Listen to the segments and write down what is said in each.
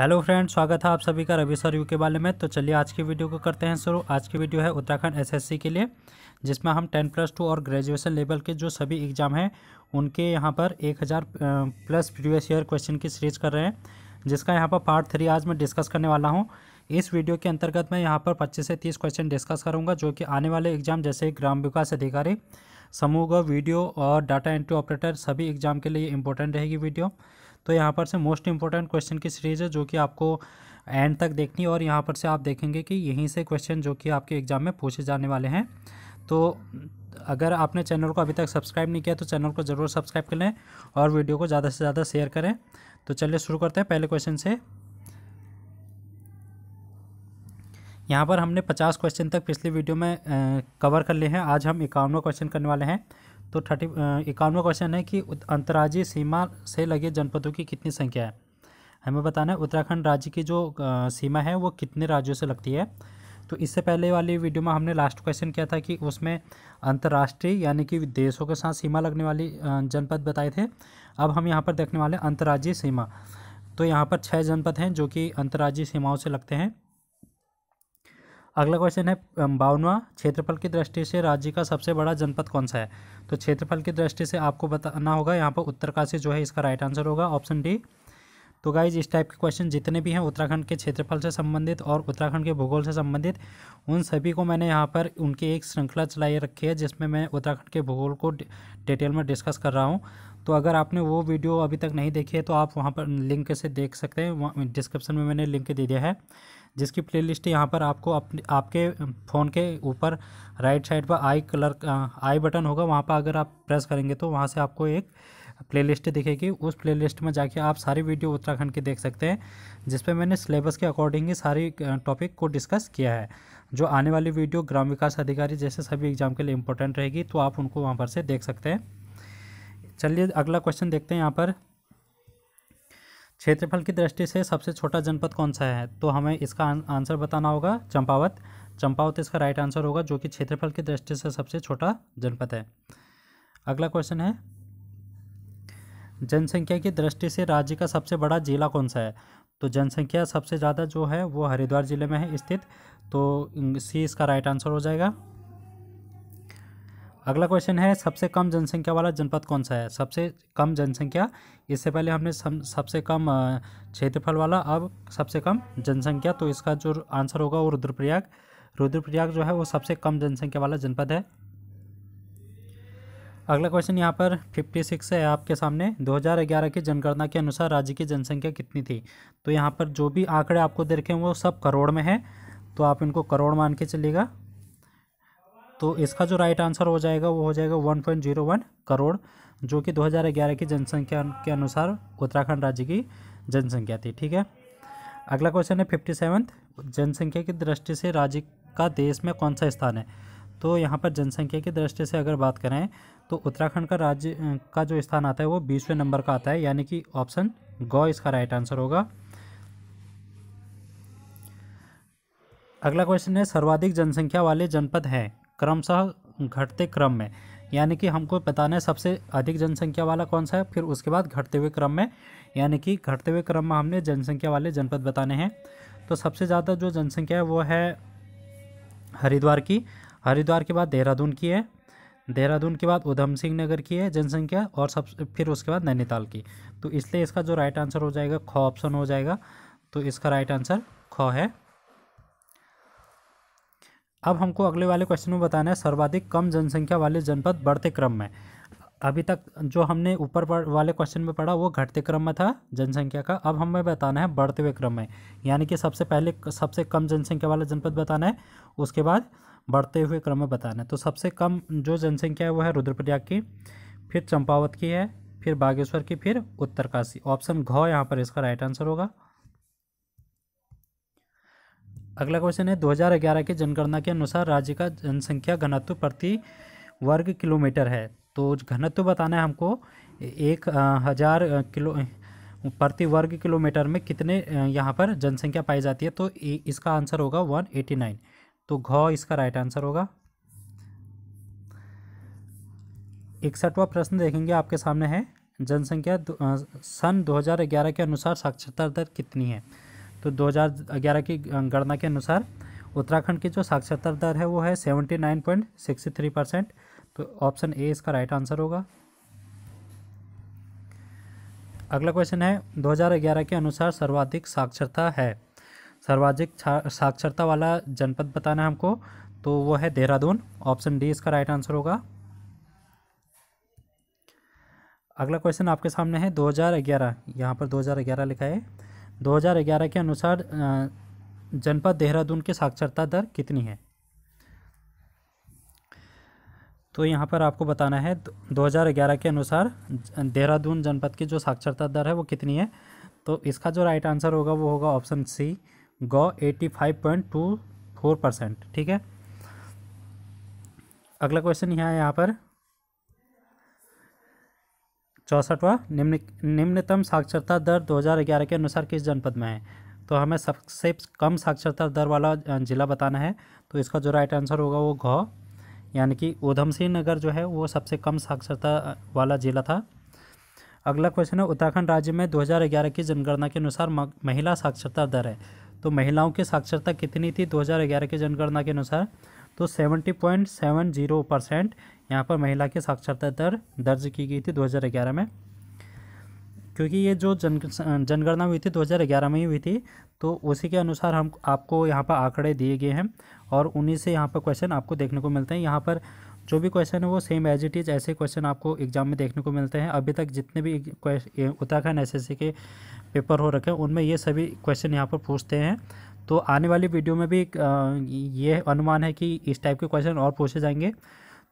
hello friends स्वागत है आप सभी का रवि सर यू के बारे में तो चलिए आज की वीडियो को करते हैं शुरू आज की वीडियो है उत्तराखंड एसएससी के लिए जिसमें हम टेन प्लस टू और ग्रेजुएशन लेवल के जो सभी एग्ज़ाम हैं उनके यहाँ पर एक हज़ार प्लस प्रीवियस ईयर क्वेश्चन की सीरीज कर रहे हैं जिसका यहाँ पर पार्ट थ्री आज मैं डिस्कस करने वाला हूँ इस वीडियो के अंतर्गत मैं यहाँ पर पच्चीस से तीस क्वेश्चन डिस्कस करूँगा जो कि आने वाले एग्जाम जैसे ग्राम विकास अधिकारी समूह वीडियो और डाटा एंट्री ऑपरेटर सभी एग्जाम के लिए इंपॉर्टेंट रहेगी वीडियो तो यहाँ पर से मोस्ट इंपॉर्टेंट क्वेश्चन की सीरीज़ है जो कि आपको एंड तक देखनी और यहाँ पर से आप देखेंगे कि यहीं से क्वेश्चन जो कि आपके एग्ज़ाम में पूछे जाने वाले हैं तो अगर आपने चैनल को अभी तक सब्सक्राइब नहीं किया तो चैनल को ज़रूर सब्सक्राइब कर लें और वीडियो को ज़्यादा से ज़्यादा शेयर करें तो चलिए शुरू करते हैं पहले क्वेश्चन से यहाँ पर हमने पचास क्वेश्चन तक पिछली वीडियो में कवर कर लिए हैं आज हम इक्यावनवा क्वेश्चन करने वाले हैं तो थर्टी इक्यानवा क्वेश्चन है कि अंतर्राज्यीय सीमा से लगे जनपदों की कितनी संख्या है हमें बताना है उत्तराखंड राज्य की जो आ, सीमा है वो कितने राज्यों से लगती है तो इससे पहले वाली वीडियो में हमने लास्ट क्वेश्चन किया था कि उसमें अंतर्राष्ट्रीय यानी कि देशों के साथ सीमा लगने वाली जनपद बताए थे अब हम यहाँ पर देखने वाले अंतर्राज्यीय सीमा तो यहाँ पर छः जनपद हैं जो कि अंतर्राज्यीय सीमाओं से लगते हैं अगला क्वेश्चन है बावनवा क्षेत्रफल की दृष्टि से राज्य का सबसे बड़ा जनपद कौन सा है तो क्षेत्रफल की दृष्टि से आपको बताना होगा यहाँ पर उत्तरकाशी जो है इसका राइट आंसर होगा ऑप्शन डी तो गाइज इस टाइप के क्वेश्चन जितने भी हैं उत्तराखंड के क्षेत्रफल से संबंधित और उत्तराखंड के भूगोल से संबंधित उन सभी को मैंने यहाँ पर उनकी एक श्रृंखला चलाई रखी है जिसमें मैं उत्तराखंड के भूगोल को डिटेल में डिस्कस कर रहा हूँ तो अगर आपने वो वीडियो अभी तक नहीं देखी है तो आप वहाँ पर लिंक से देख सकते हैं डिस्क्रिप्शन में मैंने लिंक दे दिया है जिसकी प्लेलिस्ट यहाँ पर आपको अपने आपके फ़ोन के ऊपर राइट साइड पर आई कलर आई बटन होगा वहाँ पर अगर आप प्रेस करेंगे तो वहाँ से आपको एक प्लेलिस्ट दिखेगी उस प्लेलिस्ट में जाके आप सारी वीडियो उत्तराखंड की देख सकते हैं जिस पर मैंने सिलेबस के अकॉर्डिंग ही सारी टॉपिक uh, को डिस्कस किया है जो आने वाली वीडियो ग्राम विकास अधिकारी जैसे सभी एग्जाम के लिए इंपॉर्टेंट रहेगी तो आप उनको वहाँ पर से देख सकते हैं चलिए अगला क्वेश्चन देखते हैं यहाँ पर क्षेत्रफल की दृष्टि से सबसे छोटा जनपद कौन सा है तो हमें इसका आंसर बताना होगा चंपावत चंपावत तो इसका राइट आंसर होगा जो कि क्षेत्रफल की दृष्टि से सबसे छोटा जनपद है अगला क्वेश्चन है जनसंख्या की दृष्टि से राज्य का सबसे बड़ा जिला कौन सा है तो जनसंख्या सबसे ज़्यादा जो है वो हरिद्वार ज़िले में है स्थित तो सी इसका राइट आंसर हो जाएगा अगला क्वेश्चन है सबसे कम जनसंख्या वाला जनपद कौन सा है सबसे कम जनसंख्या इससे पहले हमने सम, सबसे कम क्षेत्रफल वाला अब सबसे कम जनसंख्या तो इसका जो आंसर होगा वो रुद्रप्रयाग रुद्रप्रयाग जो है वो सबसे कम जनसंख्या वाला जनपद है अगला क्वेश्चन यहाँ पर फिफ्टी सिक्स है आपके सामने 2011 की जनगणना के अनुसार राज्य की जनसंख्या कितनी थी तो यहाँ पर जो भी आंकड़े आपको दे रखे हैं वो सब करोड़ में है तो आप इनको करोड़ मान के चलिएगा तो इसका जो राइट आंसर हो जाएगा वो हो जाएगा 1.01 करोड़ जो कि 2011 की जनसंख्या के अनुसार उत्तराखंड राज्य की जनसंख्या थी ठीक है अगला क्वेश्चन है फिफ्टी सेवन्थ जनसंख्या की दृष्टि से राज्य का देश में कौन सा स्थान है तो यहाँ पर जनसंख्या की दृष्टि से अगर बात करें तो उत्तराखंड का राज्य का जो स्थान आता है वो बीसवें नंबर का आता है यानी कि ऑप्शन गौ इसका राइट आंसर होगा अगला क्वेश्चन है सर्वाधिक जनसंख्या वाले जनपद हैं क्रमशः घटते क्रम में यानी कि हमको बताना है सबसे अधिक जनसंख्या वाला कौन सा है फिर उसके बाद घटते हुए क्रम में यानी कि घटते हुए क्रम में हमने जनसंख्या वाले जनपद बताने हैं तो सबसे ज़्यादा जो जनसंख्या है वो है हरिद्वार की हरिद्वार के बाद देहरादून की है देहरादून के बाद उधम सिंह नगर की है जनसंख्या और सब फिर उसके बाद नैनीताल की तो इसलिए इसका जो राइट आंसर हो जाएगा ख ऑप्शन हो जाएगा तो इसका राइट आंसर ख है अब हमको अगले वाले क्वेश्चन में बताना है सर्वाधिक कम जनसंख्या वाले जनपद बढ़ते क्रम में अभी तक जो हमने ऊपर वाले क्वेश्चन में पढ़ा वो घटते क्रम में था जनसंख्या का अब हमें बताना है बढ़ते हुए क्रम में यानी कि सबसे पहले सबसे कम जनसंख्या वाला जनपद बताना है उसके बाद बढ़ते हुए क्रम में बताना है तो सबसे कम जो जनसंख्या है वो है रुद्रप्रयाग की फिर चंपावत की है फिर बागेश्वर की फिर उत्तरकाशी ऑप्शन घ यहाँ पर इसका राइट आंसर होगा अगला क्वेश्चन है 2011 की जनगणना के अनुसार राज्य का जनसंख्या घनत्व प्रति वर्ग किलोमीटर है तो घनत्व बताना है हमको एक हज़ार किलो प्रति वर्ग किलोमीटर में कितने यहाँ पर जनसंख्या पाई जाती है तो इसका आंसर होगा 189 तो घ इसका राइट आंसर होगा इकसठवा प्रश्न देखेंगे आपके सामने है जनसंख्या सन 2011 के अनुसार साक्षरता दर कितनी है तो 2011 की गणना के अनुसार उत्तराखंड की जो साक्षरता दर है वो है 79.63 परसेंट तो ऑप्शन ए इसका राइट आंसर होगा अगला क्वेश्चन है 2011 के अनुसार सर्वाधिक साक्षरता है सर्वाधिक साक्षरता वाला जनपद बताना है हमको तो वो है देहरादून ऑप्शन डी इसका राइट आंसर होगा अगला क्वेश्चन आपके सामने है 2011 यहाँ पर 2011 लिखा है 2011 के अनुसार जनपद देहरादून की साक्षरता दर कितनी है तो यहाँ पर आपको बताना है 2011 के अनुसार देहरादून जनपद की जो साक्षरता दर है वो कितनी है तो इसका जो राइट आंसर होगा वो होगा ऑप्शन सी गौ eighty five point two four percent ठीक है अगला क्वेश्चन यहाँ है यहाँ पर चौंसठवा निम्न निम्नतम साक्षरता दर 2011 के अनुसार किस जनपद में है तो हमें सबसे कम साक्षरता दर वाला जिला बताना है तो इसका जो राइट आंसर होगा वो घ यानी कि ऊधम सिंह नगर जो है वो सबसे कम साक्षरता वाला जिला था अगला क्वेश्चन है उत्तराखंड राज्य में 2011 की जनगणना के अनुसार महिला साक्षरता दर है तो महिलाओं की साक्षरता कितनी थी 2011 की जनगणना के अनुसार तो 70.70 परसेंट यहाँ पर महिला की साक्षरता दर दर्ज की गई थी 2011 में क्योंकि ये जो जन जनगणना हुई थी 2011 में ही हुई थी तो उसी के अनुसार हम आपको यहाँ पर आंकड़े दिए गए हैं और उन्हीं से यहाँ पर क्वेश्चन आपको देखने को मिलते हैं यहाँ पर जो भी क्वेश्चन है वो सेम एज इट इज़ ऐसे क्वेश्चन आपको एग्जाम में देखने को मिलते हैं अभी तक जितने भी उत्तराखंड एस के पेपर हो रखे हैं उनमें ये सभी क्वेश्चन यहाँ पर पूछते हैं तो आने वाली वीडियो में भी ये अनुमान है कि इस टाइप के क्वेश्चन और पूछे जाएंगे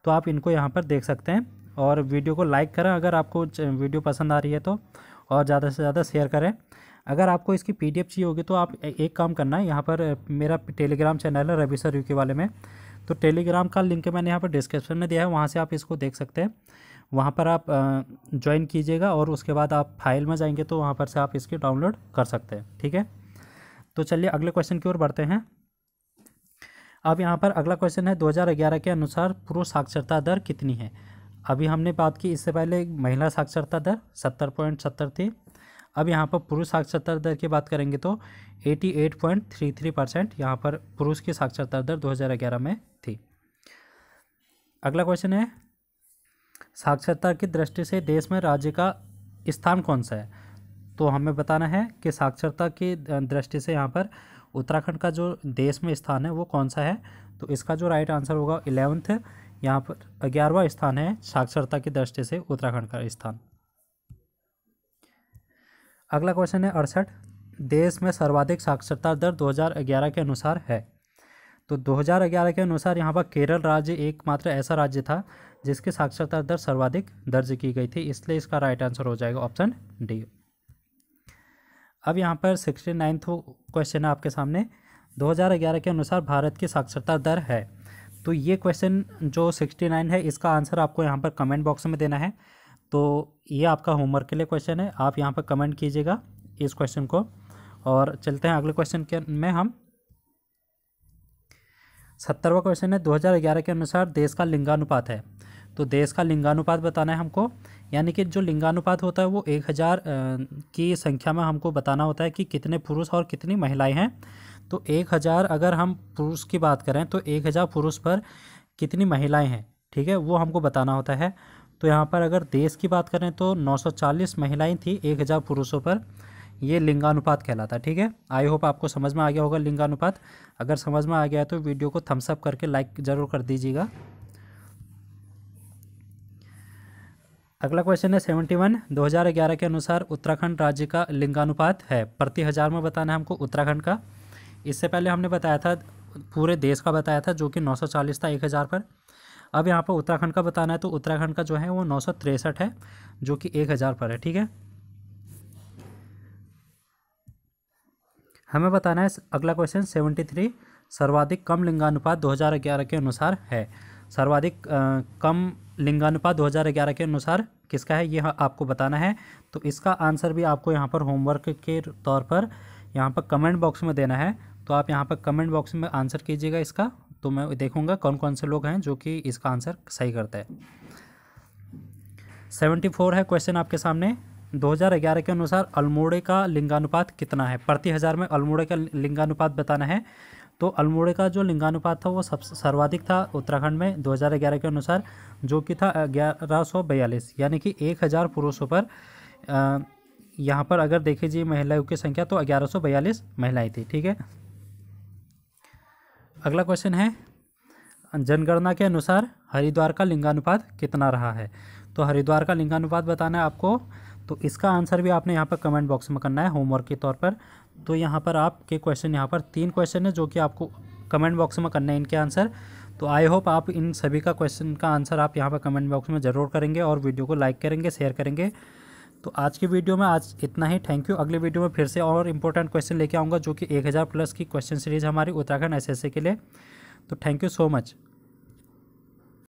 तो आप इनको यहाँ पर देख सकते हैं और वीडियो को लाइक करें अगर आपको वीडियो पसंद आ रही है तो और ज़्यादा से ज़्यादा शेयर करें अगर आपको इसकी पी चाहिए होगी तो आप एक काम करना है यहाँ पर मेरा टेलीग्राम चैनल है रवि सर यू के वाले में तो टेलीग्राम का लिंक मैंने यहाँ पर डिस्क्रिप्शन में दिया है वहाँ से आप इसको देख सकते हैं वहाँ पर आप ज्वाइन कीजिएगा और उसके बाद आप फाइल में जाएंगे तो वहाँ पर से आप इसकी डाउनलोड कर सकते हैं ठीक है तो चलिए अगले क्वेश्चन की ओर बढ़ते हैं अब यहाँ पर अगला क्वेश्चन है 2011 के अनुसार पुरुष साक्षरता दर कितनी है अभी हमने बात की इससे पहले महिला साक्षरता दर सत्तर पॉइंट सत्तर थी अब यहाँ पर पुरुष साक्षरता दर की बात करेंगे तो eighty eight point three three percent यहाँ पर पुरुष की साक्षरता दर 2011 में थी अगला क्वेश्चन है साक्षरता की दृष्टि से देश में राज्य का स्थान कौन सा है तो हमें बताना है कि साक्षरता की दृष्टि से यहाँ पर उत्तराखंड का जो देश में स्थान है वो कौन सा है तो इसका जो राइट आंसर होगा इलेवंथ यहाँ पर ग्यारहवा स्थान है साक्षरता की दृष्टि से उत्तराखंड का स्थान अगला क्वेश्चन है अड़सठ देश में सर्वाधिक साक्षरता दर 2011 के अनुसार है तो 2011 के अनुसार यहाँ पर केरल राज्य एकमात्र ऐसा राज्य था जिसकी साक्षरता दर सर्वाधिक दर्ज की गई थी इसलिए इसका राइट आंसर हो जाएगा ऑप्शन डी अब यहाँ पर सिक्सटी नाइन्थ क्वेश्चन है आपके सामने 2011 के अनुसार भारत की साक्षरता दर है तो ये क्वेश्चन जो 69 है इसका आंसर आपको यहाँ पर कमेंट बॉक्स में देना है तो ये आपका होमवर्क के लिए क्वेश्चन है आप यहाँ पर कमेंट कीजिएगा इस क्वेश्चन को और चलते हैं अगले क्वेश्चन के में हम सत्तरवा क्वेश्चन है 2011 के अनुसार देश का लिंगानुपात है तो देश का लिंगानुपात बताना है हमको यानी कि जो लिंगानुपात होता है वो एक हज़ार की संख्या में हमको बताना होता है कि कितने पुरुष और कितनी महिलाएं हैं तो एक हज़ार अगर हम पुरुष की बात करें तो एक हज़ार पुरुष पर कितनी महिलाएं हैं ठीक है वो हमको बताना होता है तो यहाँ पर अगर देश की बात करें तो चालीस महिलाएं थी हज़ार पुरुषों पर ये लिंगानुपात कहलाता है ठीक है आई होप आपको समझ में आ गया होगा लिंगानुपात अगर समझ में आ गया है तो वीडियो को थम्सअप करके लाइक ज़रूर कर दीजिएगा अगला क्वेश्चन है सेवेंटी वन दो हज़ार ग्यारह के अनुसार उत्तराखंड राज्य का लिंगानुपात है प्रति हज़ार में बताना है हमको उत्तराखंड का इससे पहले हमने बताया था पूरे देश का बताया था जो कि नौ सौ चालीस था एक हज़ार पर अब यहाँ पर उत्तराखंड का बताना है तो उत्तराखंड का जो है वो नौ सौ तिरसठ है जो कि एक हज़ार पर है ठीक है हमें बताना है अगला क्वेश्चन सेवेंटी थ्री सर्वाधिक कम लिंगानुपात ग्यारह के अनुसार है सर्वाधिक कम लिंगानुपात 2011 के अनुसार किसका है ये आपको बताना है तो इसका आंसर भी आपको यहाँ पर होमवर्क के तौर पर यहाँ पर कमेंट बॉक्स में देना है तो आप यहाँ पर कमेंट बॉक्स में आंसर कीजिएगा इसका तो मैं देखूँगा कौन कौन से लोग हैं जो कि इसका आंसर सही करता है सेवेंटी फोर है क्वेश्चन आपके सामने 2011 के अनुसार अल्मोड़े का लिंगानुपात कितना है प्रति हज़ार में अल्मोड़े का लिंगानुपात बताना है तो अल्मोड़े का जो लिंगानुपात था वो सब सर्वाधिक था उत्तराखंड में 2011 के अनुसार जो कि था ग्यारह यानी कि 1000 पुरुषों पर यहाँ पर अगर देखी जी महिलाओं की संख्या तो ग्यारह महिलाएं थी ठीक है अगला क्वेश्चन है जनगणना के अनुसार हरिद्वार का लिंगानुपात कितना रहा है तो हरिद्वार का लिंगानुपात बताना है आपको तो इसका आंसर भी आपने यहाँ पर कमेंट बॉक्स में करना है होमवर्क के तौर पर तो यहाँ पर आपके क्वेश्चन यहाँ पर तीन क्वेश्चन है जो कि आपको कमेंट बॉक्स में करना है इनके आंसर तो आई होप आप इन सभी का क्वेश्चन का आंसर आप यहाँ पर कमेंट बॉक्स में ज़रूर करेंगे और वीडियो को लाइक करेंगे शेयर करेंगे तो आज की वीडियो में आज इतना ही थैंक यू अगले वीडियो में फिर से और इंपॉर्टेंट क्वेश्चन लेके आऊँगा जो कि एक प्लस की क्वेश्चन सीरीज़ हमारी उत्तराखंड एस के लिए तो थैंक यू सो मच